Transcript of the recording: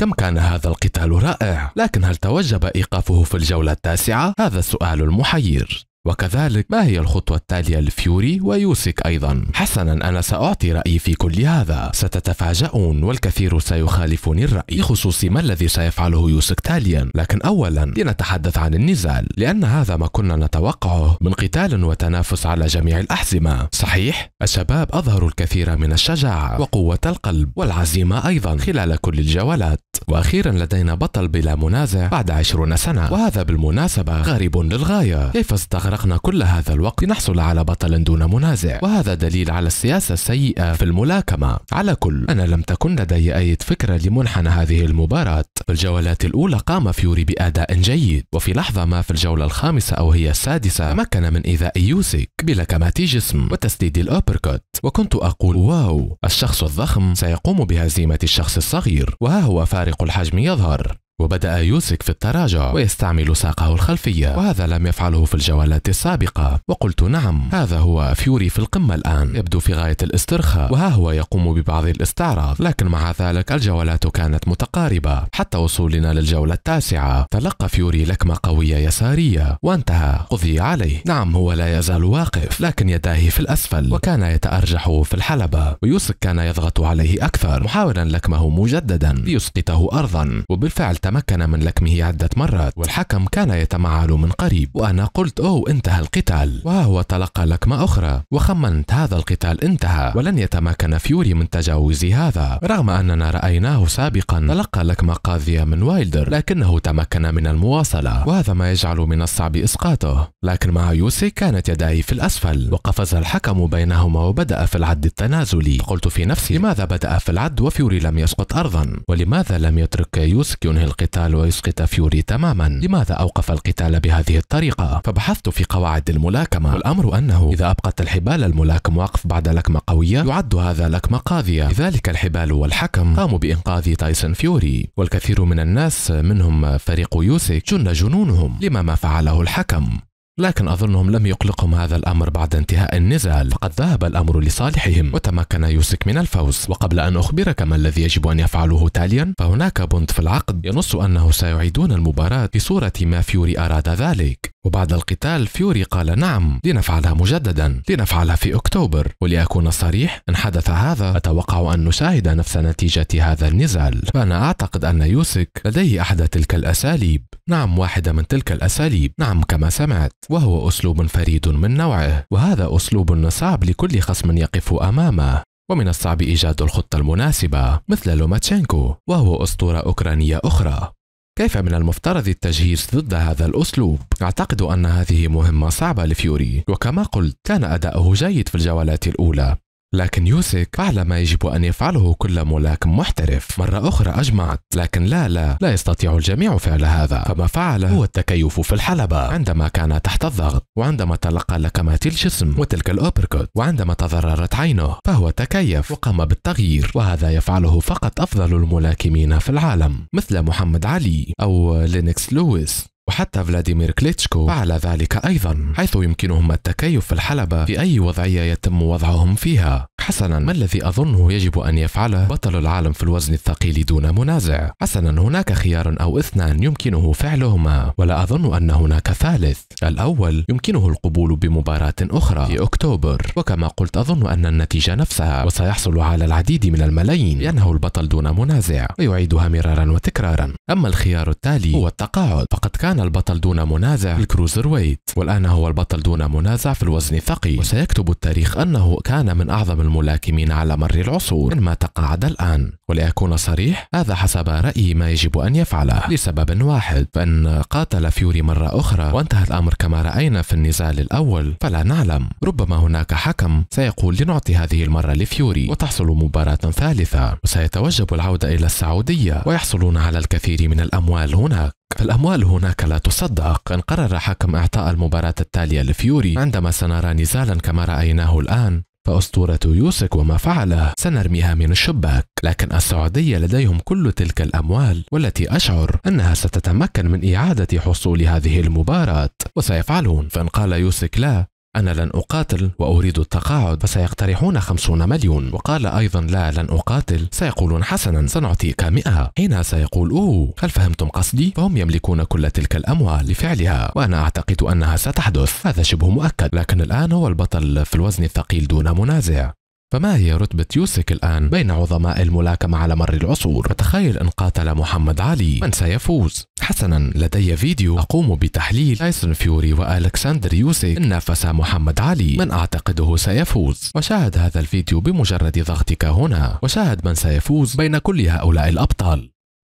كم كان هذا القتال رائع لكن هل توجب إيقافه في الجولة التاسعة؟ هذا السؤال المحير وكذلك ما هي الخطوة التالية لفيوري ويوسك أيضا حسنا أنا سأعطي رأيي في كل هذا ستتفاجؤون والكثير سيخالفني الرأي بخصوص ما الذي سيفعله يوسك تاليا لكن أولا لنتحدث عن النزال لأن هذا ما كنا نتوقعه من قتال وتنافس على جميع الأحزمة صحيح الشباب أظهروا الكثير من الشجاعة وقوة القلب والعزيمة أيضا خلال كل الجولات وأخيرا لدينا بطل بلا منازع بعد عشرون سنة وهذا بالمناسبة غريب للغاية كيف استغرق استغرقنا كل هذا الوقت لنحصل على بطل دون منازع وهذا دليل على السياسة السيئة في الملاكمة على كل أنا لم تكن لدي أي فكرة لمنحنى هذه المباراة في الجولات الأولى قام فيوري بأداء جيد وفي لحظة ما في الجولة الخامسة أو هي السادسة تمكن من إيذاء يوسك بلكمات جسم وتسديد الأوبركوت وكنت أقول واو الشخص الضخم سيقوم بهزيمة الشخص الصغير وها هو فارق الحجم يظهر وبدأ يوسك في التراجع ويستعمل ساقه الخلفية وهذا لم يفعله في الجولات السابقة وقلت نعم هذا هو فيوري في القمة الآن يبدو في غاية الاسترخاء وها هو يقوم ببعض الاستعراض لكن مع ذلك الجولات كانت متقاربة حتى وصولنا للجولة التاسعة تلقى فيوري لكمة قوية يسارية وانتهى قضي عليه نعم هو لا يزال واقف لكن يداه في الأسفل وكان يتأرجح في الحلبة ويوسك كان يضغط عليه أكثر محاولا لكمه مجددا ليسقطه أرضا وبالفعل تمكن من لكمه عدة مرات والحكم كان يتمعل من قريب وأنا قلت أوه انتهى القتال وهو تلقى لكمة أخرى وخمنت هذا القتال انتهى ولن يتمكن فيوري من تجاوز هذا رغم أننا رأيناه سابقا تلقى لكمة قاضية من وايلدر لكنه تمكن من المواصلة وهذا ما يجعل من الصعب إسقاطه لكن مع يوسي كانت يداي في الأسفل وقفز الحكم بينهما وبدأ في العد التنازلي قلت في نفسي لماذا بدأ في العد وفيوري لم يسقط أرضا ولماذا لم يترك يوسك ينهي القتال ويسقط فيوري تماما لماذا أوقف القتال بهذه الطريقة؟ فبحثت في قواعد الملاكمة والأمر أنه إذا أبقت الحبال الملاكم وقف بعد لكمة قوية يعد هذا لكمة قاضية لذلك الحبال والحكم قاموا بإنقاذ تايسون فيوري والكثير من الناس منهم فريق يوسك جن جنونهم لما ما فعله الحكم لكن أظنهم لم يقلقهم هذا الأمر بعد انتهاء النزال فقد ذهب الأمر لصالحهم وتمكن يوسك من الفوز وقبل أن أخبرك ما الذي يجب أن يفعله تاليا فهناك بند في العقد ينص أنه سيعيدون المباراة في صورة ما فيوري أراد ذلك وبعد القتال فيوري قال نعم لنفعلها مجددا لنفعلها في أكتوبر ولأكون صريح إن حدث هذا أتوقع أن نشاهد نفس نتيجة هذا النزال فأنا أعتقد أن يوسك لديه أحد تلك الأساليب نعم واحدة من تلك الأساليب نعم كما سمعت وهو أسلوب فريد من نوعه وهذا أسلوب صعب لكل خصم يقف أمامه ومن الصعب إيجاد الخطة المناسبة مثل لوماتشينكو وهو أسطورة أوكرانية أخرى كيف من المفترض التجهيز ضد هذا الأسلوب؟ أعتقد أن هذه مهمة صعبة لفيوري وكما قلت كان أداؤه جيد في الجولات الأولى لكن يوسك فعل ما يجب أن يفعله كل ملاكم محترف مرة أخرى أجمعت لكن لا لا لا يستطيع الجميع فعل هذا فما فعله هو التكيف في الحلبة عندما كان تحت الضغط وعندما تلقى لكمات الجسم وتلك الأوبركوت وعندما تضررت عينه فهو تكيف وقام بالتغيير وهذا يفعله فقط أفضل الملاكمين في العالم مثل محمد علي أو لينكس لويس وحتى فلاديمير كليتشكو فعل ذلك أيضا حيث يمكنهم التكيف في الحلبة في أي وضعية يتم وضعهم فيها حسنا ما الذي أظنه يجب أن يفعله بطل العالم في الوزن الثقيل دون منازع حسنا هناك خيار أو اثنان يمكنه فعلهما ولا أظن أن هناك ثالث الأول يمكنه القبول بمباراة أخرى في أكتوبر وكما قلت أظن أن النتيجة نفسها وسيحصل على العديد من الملايين لأنه البطل دون منازع ويعيدها مرارا وتكرارا أما الخيار التالي هو التقاعد فقد كان البطل دون منازع في الكروزر ويت والآن هو البطل دون منازع في الوزن الثقيل وسيكتب التاريخ أنه كان من أعظم الملاكمين على مر العصور ما تقاعد الآن ولأكون صريح هذا حسب رأيي ما يجب أن يفعله لسبب واحد فإن قاتل فيوري مرة أخرى وانتهى الأمر كما رأينا في النزال الأول فلا نعلم ربما هناك حكم سيقول لنعطي هذه المرة لفيوري وتحصل مباراة ثالثة وسيتوجب العودة إلى السعودية ويحصلون على الكثير من الأموال هناك فالأموال هناك لا تصدق إن قرر حكم إعطاء المباراة التالية لفيوري عندما سنرى نزالا كما رأيناه الآن فأسطورة يوسك وما فعله سنرميها من الشباك لكن السعودية لديهم كل تلك الأموال والتي أشعر أنها ستتمكن من إعادة حصول هذه المباراة وسيفعلون فإن قال يوسك لا أنا لن أقاتل وأريد التقاعد فسيقترحون خمسون مليون وقال أيضا لا لن أقاتل سيقولون حسنا سنعطيك مئة هنا سيقول أوه هل فهمتم قصدي؟ فهم يملكون كل تلك الأموال لفعلها وأنا أعتقد أنها ستحدث هذا شبه مؤكد لكن الآن هو البطل في الوزن الثقيل دون منازع فما هي رتبة يوسك الآن بين عظماء الملاكمة على مر العصور؟ فتخيل إن قاتل محمد علي من سيفوز؟ حسنا لدي فيديو أقوم بتحليل تايسون فيوري وألكسندر يوسك إن نافس محمد علي من أعتقده سيفوز وشاهد هذا الفيديو بمجرد ضغطك هنا وشاهد من سيفوز بين كل هؤلاء الأبطال